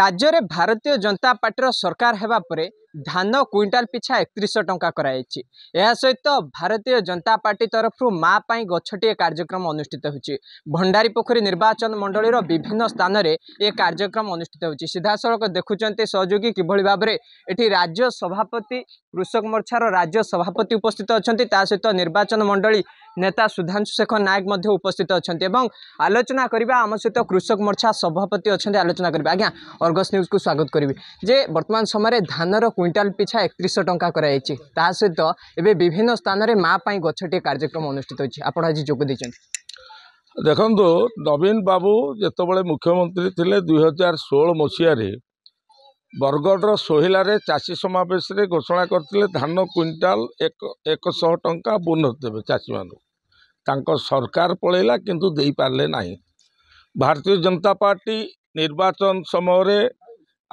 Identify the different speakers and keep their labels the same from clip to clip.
Speaker 1: ରାଜ୍ୟରେ ଭାରତୀୟ ଜନତା ପାର୍ଟିର ସରକାର ହେବା ପରେ ଧାନ କ୍ୱିଣ୍ଟାଲ ପିଛା ଏକତିରିଶହ ଟଙ୍କା କରାଯାଇଛି ଏହା ସହିତ ଭାରତୀୟ ଜନତା ପାର୍ଟି ତରଫରୁ ମା ପାଇଁ ଗଛଟିଏ କାର୍ଯ୍ୟକ୍ରମ ଅନୁଷ୍ଠିତ ହେଉଛି ଭଣ୍ଡାରୀ ପୋଖରୀ ନିର୍ବାଚନ ମଣ୍ଡଳୀର ବିଭିନ୍ନ ସ୍ଥାନରେ ଏ କାର୍ଯ୍ୟକ୍ରମ ଅନୁଷ୍ଠିତ ହେଉଛି ସିଧାସଳଖ ଦେଖୁଛନ୍ତି ସହଯୋଗୀ କିଭଳି ଭାବରେ ଏଠି ରାଜ୍ୟ ସଭାପତି କୃଷକ ମୋର୍ଚ୍ଚାର ରାଜ୍ୟ ସଭାପତି ଉପସ୍ଥିତ ଅଛନ୍ତି ତା ସହିତ ନିର୍ବାଚନ ମଣ୍ଡଳୀ ନେତା ସୁଧାଂଶୁ ଶେଖର ନାୟକ ମଧ୍ୟ ଉପସ୍ଥିତ ଅଛନ୍ତି ଏବଂ ଆଲୋଚନା କରିବା ଆମ ସହିତ କୃଷକ ମୋର୍ଚ୍ଚା ସଭାପତି ଅଛନ୍ତି ଆଲୋଚନା କରିବା ଆଜ୍ଞା ଅର୍ଗସ୍ ନ୍ୟୁଜ୍କୁ ସ୍ୱାଗତ କରିବି ଯେ ବର୍ତ୍ତମାନ ସମୟରେ ଧାନର କୁଇଣ୍ଟାଲ ପିଛା ଏକତିରିଶଶହ ଟଙ୍କା କରାଯାଇଛି ତା ସହିତ ଏବେ ବିଭିନ୍ନ ସ୍ଥାନରେ ମା ପାଇଁ ଗଛଟିଏ କାର୍ଯ୍ୟକ୍ରମ ଅନୁଷ୍ଠିତ ହୋଇଛି ଆପଣ ଆଜି ଯୋଗ ଦେଇଛନ୍ତି
Speaker 2: ଦେଖନ୍ତୁ ନବୀନ ବାବୁ ଯେତେବେଳେ ମୁଖ୍ୟମନ୍ତ୍ରୀ ଥିଲେ ଦୁଇହଜାର ଷୋହଳ ମସିହାରେ ବରଗଡ଼ର ସୋହିଲାରେ ଚାଷୀ ସମାବେଶରେ ଘୋଷଣା କରିଥିଲେ ଧାନ କୁଇଣ୍ଟାଲ ଏକ ଏକଶହ ଟଙ୍କା ବୋନସ୍ ଦେବେ ଚାଷୀମାନଙ୍କୁ ତାଙ୍କ ସରକାର ପଳେଇଲା କିନ୍ତୁ ଦେଇପାରିଲେ ନାହିଁ ଭାରତୀୟ ଜନତା ପାର୍ଟି ନିର୍ବାଚନ ସମୟରେ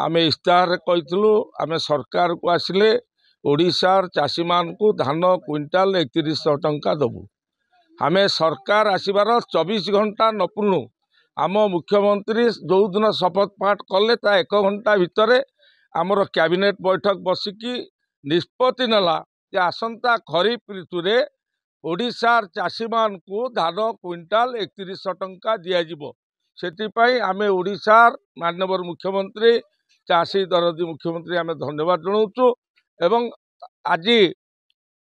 Speaker 2: ଆମେ ଇସ୍ତାହାରରେ କହିଥିଲୁ ଆମେ ସରକାରକୁ ଆସିଲେ ଓଡ଼ିଶାର ଚାଷୀମାନଙ୍କୁ ଧାନ କୁଇଣ୍ଟାଲ ଏକତିରିଶଶହ ଟଙ୍କା ଦେବୁ ଆମେ ସରକାର ଆସିବାର ଚବିଶ ଘଣ୍ଟା ନପୁଣୁ ଆମ ମୁଖ୍ୟମନ୍ତ୍ରୀ ଯେଉଁଦିନ ଶପଥ ପାଠ କଲେ ତା ଏକ ଘଣ୍ଟା ଭିତରେ ଆମର କ୍ୟାବିନେଟ୍ ବୈଠକ ବସିକି ନିଷ୍ପତ୍ତି ନେଲା ଯେ ଆସନ୍ତା ଖରିଫ ଋତୁରେ ଓଡ଼ିଶାର ଚାଷୀମାନଙ୍କୁ ଧାନ କୁଇଣ୍ଟାଲ ଏକତିରିଶହ ଟଙ୍କା ଦିଆଯିବ ସେଥିପାଇଁ ଆମେ ଓଡ଼ିଶାର ମାନ୍ୟବର ମୁଖ୍ୟମନ୍ତ୍ରୀ ଚାଷୀ ଦରଦୀ ମୁଖ୍ୟମନ୍ତ୍ରୀ ଆମେ ଧନ୍ୟବାଦ ଜଣାଉଛୁ ଏବଂ ଆଜି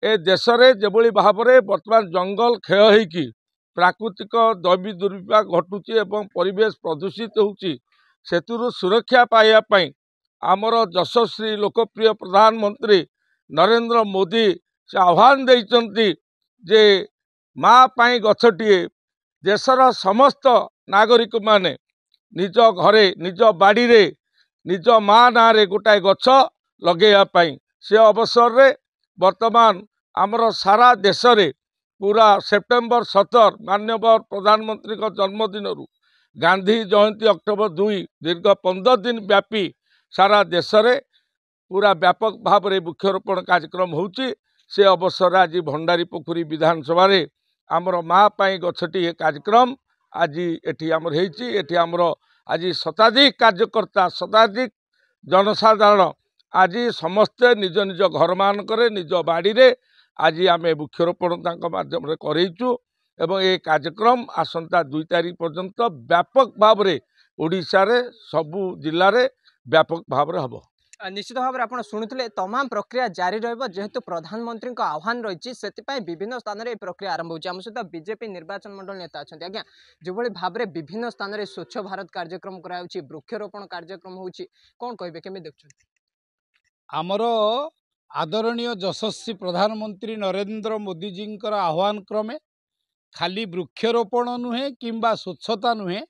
Speaker 2: ଏ ଦେଶରେ ଯେଭଳି ଭାବରେ ବର୍ତ୍ତମାନ ଜଙ୍ଗଲ କ୍ଷୟ ହୋଇକି ପ୍ରାକୃତିକ ଦୈବୀ ଦୁର୍ବିପାକ ଘଟୁଛି ଏବଂ ପରିବେଶ ପ୍ରଦୂଷିତ ହେଉଛି ସେଥିରୁ ସୁରକ୍ଷା ପାଇବା ପାଇଁ ଆମର ଯଶସ୍ୱୀ ଲୋକପ୍ରିୟ ପ୍ରଧାନମନ୍ତ୍ରୀ ନରେନ୍ଦ୍ର ମୋଦି ସେ ଆହ୍ୱାନ ଦେଇଛନ୍ତି ଯେ ମା ପାଇଁ ଗଛଟିଏ ଦେଶର ସମସ୍ତ ନାଗରିକମାନେ ନିଜ ଘରେ ନିଜ ବାଡ଼ିରେ ନିଜ ମା ନାଁରେ ଗୋଟାଏ ଗଛ ଲଗେଇବା ପାଇଁ ସେ ଅବସରରେ ବର୍ତ୍ତମାନ ଆମର ସାରା ଦେଶରେ ପୁରା ସେପ୍ଟେମ୍ବର ସତର ମାନ୍ୟବର ପ୍ରଧାନମନ୍ତ୍ରୀଙ୍କ ଜନ୍ମଦିନରୁ ଗାନ୍ଧୀ ଜୟନ୍ତୀ ଅକ୍ଟୋବର ଦୁଇ ଦୀର୍ଘ ପନ୍ଦର ଦିନ ବ୍ୟାପୀ ସାରା ଦେଶରେ ପୁରା ବ୍ୟାପକ ଭାବରେ ବୃକ୍ଷରୋପଣ କାର୍ଯ୍ୟକ୍ରମ ହେଉଛି ସେ ଅବସରରେ ଆଜି ଭଣ୍ଡାରୀ ପୋଖରୀ ବିଧାନସଭାରେ ଆମର ମାଆ ପାଇଁ ଗଛଟିଏ କାର୍ଯ୍ୟକ୍ରମ ଆଜି ଏଠି ଆମର ହେଇଛି ଏଠି ଆମର ଆଜି ଶତାଧିକ କାର୍ଯ୍ୟକର୍ତ୍ତା ଶତାଧିକ ଜନସାଧାରଣ ଆଜି ସମସ୍ତେ ନିଜ ନିଜ ଘରମାନଙ୍କରେ ନିଜ ବାଡ଼ିରେ ଆଜି ଆମେ ବୃକ୍ଷରୋପଣ ତାଙ୍କ ମାଧ୍ୟମରେ କରେଇଛୁ ଏବଂ ଏ କାର୍ଯ୍ୟକ୍ରମ ଆସନ୍ତା ଦୁଇ ତାରିଖ ପର୍ଯ୍ୟନ୍ତ ବ୍ୟାପକ ଭାବରେ ଓଡ଼ିଶାରେ ସବୁ ଜିଲ୍ଲାରେ ବ୍ୟାପକ ଭାବରେ ହେବ
Speaker 1: ନିଶ୍ଚିତ ଭାବରେ ଆପଣ ଶୁଣୁଥିଲେ ତମାମ ପ୍ରକ୍ରିୟା ଜାରି ରହିବ ଯେହେତୁ ପ୍ରଧାନମନ୍ତ୍ରୀଙ୍କ ଆହ୍ୱାନ ରହିଛି ସେଥିପାଇଁ ବିଭିନ୍ନ ସ୍ଥାନରେ ଏ ପ୍ରକ୍ରିୟା ଆରମ୍ଭ ହେଉଛି ଆମ ସହିତ ବିଜେପି ନିର୍ବାଚନ ମଣ୍ଡଳ ନେତା ଅଛନ୍ତି ଆଜ୍ଞା ଯେଉଁଭଳି ଭାବରେ ବିଭିନ୍ନ ସ୍ଥାନରେ ସ୍ୱଚ୍ଛ ଭାରତ କାର୍ଯ୍ୟକ୍ରମ କରାଯାଉଛି ବୃକ୍ଷରୋପଣ କାର୍ଯ୍ୟକ୍ରମ ହେଉଛି କ'ଣ କହିବେ କେମିତି ଦେଖୁଛନ୍ତି
Speaker 3: ଆମର ଆଦରଣୀୟ ଯଶସ୍ୱୀ ପ୍ରଧାନମନ୍ତ୍ରୀ ନରେନ୍ଦ୍ର ମୋଦିଜୀଙ୍କର ଆହ୍ୱାନ କ୍ରମେ ଖାଲି ବୃକ୍ଷରୋପଣ ନୁହେଁ କିମ୍ବା ସ୍ୱଚ୍ଛତା ନୁହେଁ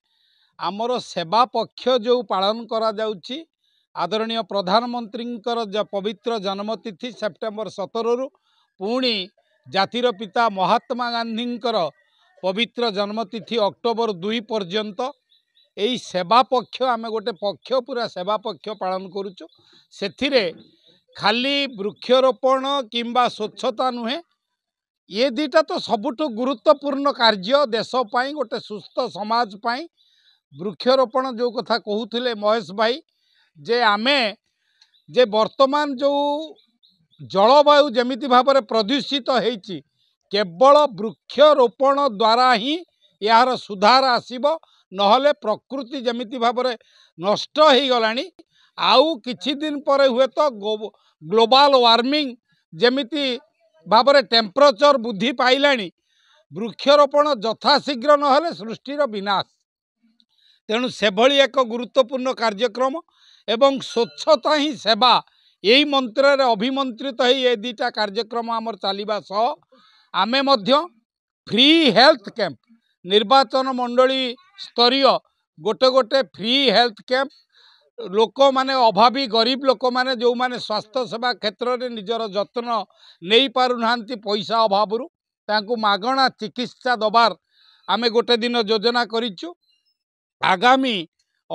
Speaker 3: ଆମର ସେବା ପକ୍ଷ ଯେଉଁ ପାଳନ କରାଯାଉଛି ଆଦରଣୀୟ ପ୍ରଧାନମନ୍ତ୍ରୀଙ୍କର ପବିତ୍ର ଜନ୍ମତିଥି ସେପ୍ଟେମ୍ବର ସତରରୁ ପୁଣି ଜାତିର ପିତା ମହାତ୍ମା ଗାନ୍ଧୀଙ୍କର ପବିତ୍ର ଜନ୍ମତିଥି ଅକ୍ଟୋବର ଦୁଇ ପର୍ଯ୍ୟନ୍ତ ଏଇ ସେବା ପକ୍ଷ ଆମେ ଗୋଟେ ପକ୍ଷ ପୁରା ସେବା ପକ୍ଷ ପାଳନ କରୁଛୁ ସେଥିରେ ଖାଲି ବୃକ୍ଷରୋପଣ କିମ୍ବା ସ୍ୱଚ୍ଛତା ନୁହେଁ ଏ ଦୁଇଟା ତ ସବୁଠୁ ଗୁରୁତ୍ୱପୂର୍ଣ୍ଣ କାର୍ଯ୍ୟ ଦେଶ ପାଇଁ ଗୋଟେ ସୁସ୍ଥ ସମାଜ ପାଇଁ ବୃକ୍ଷରୋପଣ ଯେଉଁ କଥା କହୁଥିଲେ ମହେଶ ଭାଇ ଯେ ଆମେ ଯେ ବର୍ତ୍ତମାନ ଯେଉଁ ଜଳବାୟୁ ଯେମିତି ଭାବରେ ପ୍ରଦୂଷିତ ହେଇଛି କେବଳ ବୃକ୍ଷରୋପଣ ଦ୍ୱାରା ହିଁ ଏହାର ସୁଧାର ଆସିବ ନହେଲେ ପ୍ରକୃତି ଯେମିତି ଭାବରେ ନଷ୍ଟ ହୋଇଗଲାଣି ଆଉ କିଛି ଦିନ ପରେ ହୁଏତ ଗ୍ଲୋବାଲ ୱାର୍ମିଂ ଯେମିତି ଭାବରେ ଟେମ୍ପରେଚର ବୃଦ୍ଧି ପାଇଲାଣି ବୃକ୍ଷରୋପଣ ଯଥାଶୀଘ୍ର ନହେଲେ ସୃଷ୍ଟିର ବିନାଶ ତେଣୁ ସେଭଳି ଏକ ଗୁରୁତ୍ୱପୂର୍ଣ୍ଣ କାର୍ଯ୍ୟକ୍ରମ ଏବଂ ସ୍ୱଚ୍ଛତା ହିଁ ସେବା ଏହି ମନ୍ତ୍ରରେ ଅଭିମନ୍ତ୍ରିତ ହୋଇ ଏ ଦୁଇଟା କାର୍ଯ୍ୟକ୍ରମ ଆମର ଚାଲିବା ସହ ଆମେ ମଧ୍ୟ ଫ୍ରି ହେଲ୍ଥ କ୍ୟାମ୍ପ ନିର୍ବାଚନ ମଣ୍ଡଳୀ ସ୍ତରୀୟ ଗୋଟେ ଗୋଟେ ଫ୍ରି ହେଲ୍ଥ କ୍ୟାମ୍ପ ଲୋକମାନେ ଅଭାବୀ ଗରିବ ଲୋକମାନେ ଯେଉଁମାନେ ସ୍ୱାସ୍ଥ୍ୟ ସେବା କ୍ଷେତ୍ରରେ ନିଜର ଯତ୍ନ ନେଇପାରୁନାହାନ୍ତି ପଇସା ଅଭାବରୁ ତାଙ୍କୁ ମାଗଣା ଚିକିତ୍ସା ଦେବାର ଆମେ ଗୋଟେ ଦିନ ଯୋଜନା କରିଛୁ ଆଗାମୀ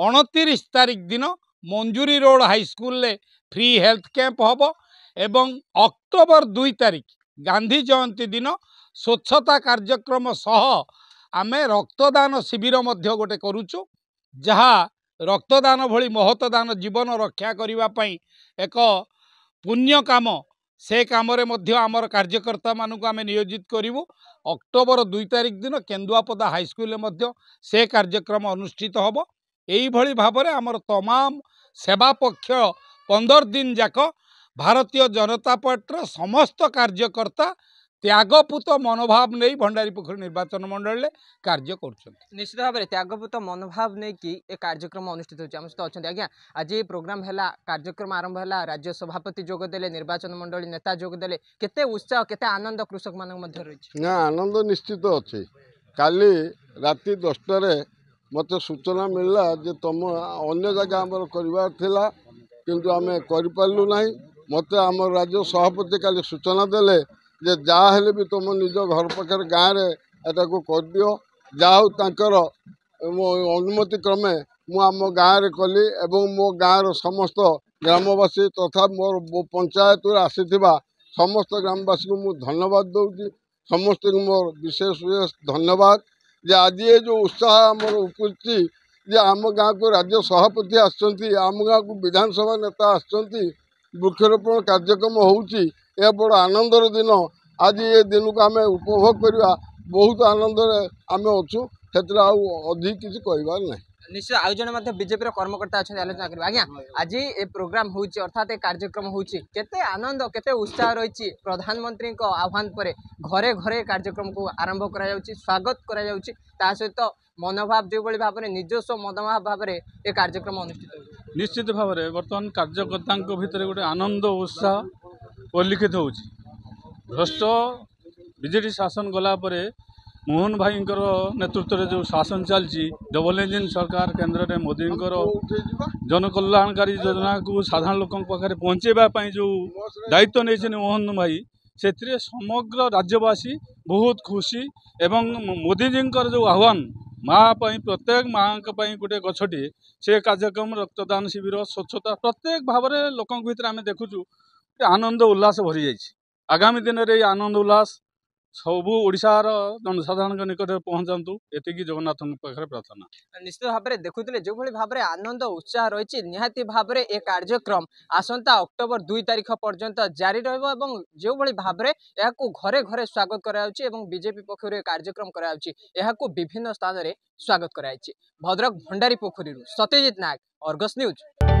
Speaker 3: ଅଣତିରିଶ ତାରିଖ ଦିନ ମଞ୍ଜୁରୀ ରୋଡ଼ ହାଇସ୍କୁଲରେ ଫ୍ରି ହେଲ୍ଥ କ୍ୟାମ୍ପ ହେବ ଏବଂ ଅକ୍ଟୋବର ଦୁଇ ତାରିଖ ଗାନ୍ଧୀ ଜୟନ୍ତୀ ଦିନ ସ୍ୱଚ୍ଛତା କାର୍ଯ୍ୟକ୍ରମ ସହ ଆମେ ରକ୍ତଦାନ ଶିବିର ମଧ୍ୟ ଗୋଟେ କରୁଛୁ ଯାହା ରକ୍ତଦାନ ଭଳି ମହତ ଦାନ ଜୀବନ ରକ୍ଷା କରିବା ପାଇଁ ଏକ ପୁଣ୍ୟ କାମ ସେ କାମରେ ମଧ୍ୟ ଆମର କାର୍ଯ୍ୟକର୍ତ୍ତାମାନଙ୍କୁ ଆମେ ନିୟୋଜିତ କରିବୁ ଅକ୍ଟୋବର ଦୁଇ ତାରିଖ ଦିନ କେନ୍ଦୁଆପଦା ହାଇସ୍କୁଲରେ ମଧ୍ୟ ସେ କାର୍ଯ୍ୟକ୍ରମ ଅନୁଷ୍ଠିତ ହେବ ଏହିଭଳି ଭାବରେ ଆମର ତମାମ ସେବା ପକ୍ଷ ପନ୍ଦର ଦିନ ଯାକ ଭାରତୀୟ ଜନତା ପାର୍ଟିର ସମସ୍ତ କାର୍ଯ୍ୟକର୍ତ୍ତା ত্যাগপূত মনোভাব নেই ভণ্ডারী পুখুর নির্বাচন মণ্ডলীরে কার্য করছেন
Speaker 1: নিশ্চিত ভাবে ত্যাগপূত মনোভাব নেই এ কার্যক্রম অনুষ্ঠিত হচ্ছে আমার সহ অনেক আজ্ঞা আজ এই প্রোগ্রাম হল কার্যক্রম আরম্ভ হল রাজ্য সভাপতি যোগদেলে নির্বাচন মন্ডলী নেতা যোগদেলে কত উৎসাহ কত আনন্দ কৃষক মান মধ্যে রয়েছে
Speaker 4: না আনন্দ নিশ্চিত অছি কালি রাতে দশটায় মতো সূচনা মিললা যে তোম অন্য জায়গা আমার করবার লা কিন্তু আমি করে পারু না মতো আমার রাজ্য সভাপতি কালি সূচনা দেলে ଯେ ଯାହା ହେଲେ ବି ତୁମ ନିଜ ଘର ପାଖରେ ଗାଁରେ ଏଟାକୁ କରିଦିଅ ଯାହା ହଉ ତାଙ୍କର ଅନୁମତି କ୍ରମେ ମୁଁ ଆମ ଗାଁରେ କଲି ଏବଂ ମୋ ଗାଁର ସମସ୍ତ ଗ୍ରାମବାସୀ ତଥା ମୋର ପଞ୍ଚାୟତରୁ ଆସିଥିବା ସମସ୍ତ ଗ୍ରାମବାସୀଙ୍କୁ ମୁଁ ଧନ୍ୟବାଦ ଦେଉଛି ସମସ୍ତଙ୍କୁ ମୋର ବିଶେଷ ବିଶେଷ ଧନ୍ୟବାଦ ଯେ ଆଜି ଏ ଯେଉଁ ଉତ୍ସାହ ଆମର ଉପୁଜିଛି ଯେ ଆମ ଗାଁକୁ ରାଜ୍ୟ ସଭାପତି ଆସିଛନ୍ତି ଆମ ଗାଁକୁ ବିଧାନସଭା ନେତା ଆସିଛନ୍ତି ବୃକ୍ଷରୋପଣ କାର୍ଯ୍ୟକ୍ରମ ହେଉଛି ଏହା ବଡ଼ ଆନନ୍ଦର ଦିନ ଆଜି ଏ ଦିନକୁ ଆମେ ଉପଭୋଗ କରିବା ବହୁତ ଆନନ୍ଦରେ ଆମେ ଅଛୁ ସେଥିରେ ଆଉ ଅଧିକ କିଛି କହିବାର ନାହିଁ
Speaker 1: ନିଶ୍ଚୟ ଆଉ ଜଣେ ମଧ୍ୟ ବିଜେପିର କର୍ମକର୍ତ୍ତା ଅଛନ୍ତି ଆଲୋଚନା କରିବା ଆଜ୍ଞା ଆଜି ଏ ପ୍ରୋଗ୍ରାମ ହେଉଛି ଅର୍ଥାତ୍ ଏ କାର୍ଯ୍ୟକ୍ରମ ହେଉଛି କେତେ ଆନନ୍ଦ କେତେ ଉତ୍ସାହ ରହିଛି ପ୍ରଧାନମନ୍ତ୍ରୀଙ୍କ ଆହ୍ୱାନ ପରେ ଘରେ ଘରେ କାର୍ଯ୍ୟକ୍ରମକୁ ଆରମ୍ଭ କରାଯାଉଛି ସ୍ୱାଗତ କରାଯାଉଛି ତା ସହିତ ମନୋଭାବ ଯେଉଁଭଳି ଭାବରେ ନିଜସ୍ୱ ମନୋଭାବ ଭାବରେ ଏ କାର୍ଯ୍ୟକ୍ରମ ଅନୁଷ୍ଠିତ ହେଉଛି
Speaker 2: ନିଶ୍ଚିତ ଭାବରେ ବର୍ତ୍ତମାନ କାର୍ଯ୍ୟକର୍ତ୍ତାଙ୍କ ଭିତରେ ଗୋଟେ ଆନନ୍ଦ ଉତ୍ସାହ ପରିଲିଖିତ ହେଉଛି ଭ୍ରଷ୍ଟ ବିଜେଡ଼ି ଶାସନ ଗଲା ପରେ ମୋହନ ଭାଇଙ୍କର ନେତୃତ୍ୱରେ ଯେଉଁ ଶାସନ ଚାଲିଛି ଡବଲ ଇଞ୍ଜିନ୍ ସରକାର କେନ୍ଦ୍ରରେ ମୋଦିଙ୍କର ଜନକଲ୍ୟାଣକାରୀ ଯୋଜନାକୁ ସାଧାରଣ ଲୋକଙ୍କ ପାଖରେ ପହଞ୍ଚାଇବା ପାଇଁ ଯେଉଁ ଦାୟିତ୍ୱ ନେଇଛନ୍ତି ମୋହନ ଭାଇ ସେଥିରେ ସମଗ୍ର ରାଜ୍ୟବାସୀ ବହୁତ ଖୁସି ଏବଂ ମୋଦିଜୀଙ୍କର ଯେଉଁ ଆହ୍ୱାନ ମା ପାଇଁ ପ୍ରତ୍ୟେକ ମାଙ୍କ ପାଇଁ ଗୋଟେ ଗଛଟିଏ ସେ କାର୍ଯ୍ୟକ୍ରମ ରକ୍ତଦାନ ଶିବିର ସ୍ୱଚ୍ଛତା ପ୍ରତ୍ୟେକ ଭାବରେ ଲୋକଙ୍କ ଭିତରେ ଆମେ ଦେଖୁଛୁ ଆନନ୍ଦ ଉଲ୍ଲାସ ଭରିଯାଇଛି ଆଗାମୀ ଦିନରେ ଏଇ ଆନନ୍ଦ ଉଲ୍ଲାସ ସବୁ ଓଡ଼ିଶାର ଜନସାଧାରଣଙ୍କ ନିକଟରେ ପହଞ୍ଚାନ୍ତୁ ଏତିକି ଜଗନ୍ନାଥଙ୍କ ପାଖରେ ପ୍ରାର୍ଥନା
Speaker 1: ନିଶ୍ଚିତ ଭାବରେ ଦେଖୁଥିଲେ ଯେଉଁଭଳି ଭାବରେ ଆନନ୍ଦ ଉତ୍ସାହ ରହିଛି ନିହାତି ଭାବରେ ଏ କାର୍ଯ୍ୟକ୍ରମ ଆସନ୍ତା ଅକ୍ଟୋବର ଦୁଇ ତାରିଖ ପର୍ଯ୍ୟନ୍ତ ଜାରି ରହିବ ଏବଂ ଯେଉଁଭଳି ଭାବରେ ଏହାକୁ ଘରେ ଘରେ ସ୍ୱାଗତ କରାଯାଉଛି ଏବଂ ବିଜେପି ପକ୍ଷରୁ ଏ କାର୍ଯ୍ୟକ୍ରମ କରାଯାଉଛି ଏହାକୁ ବିଭିନ୍ନ ସ୍ଥାନରେ ସ୍ୱାଗତ କରାଯାଇଛି ଭଦ୍ରକ ଭଣ୍ଡାରୀ ପୋଖରୀରୁ ସତ୍ୟଜିତ ନାୟକ ଅର୍ଗସ୍ ନ୍ୟୁଜ୍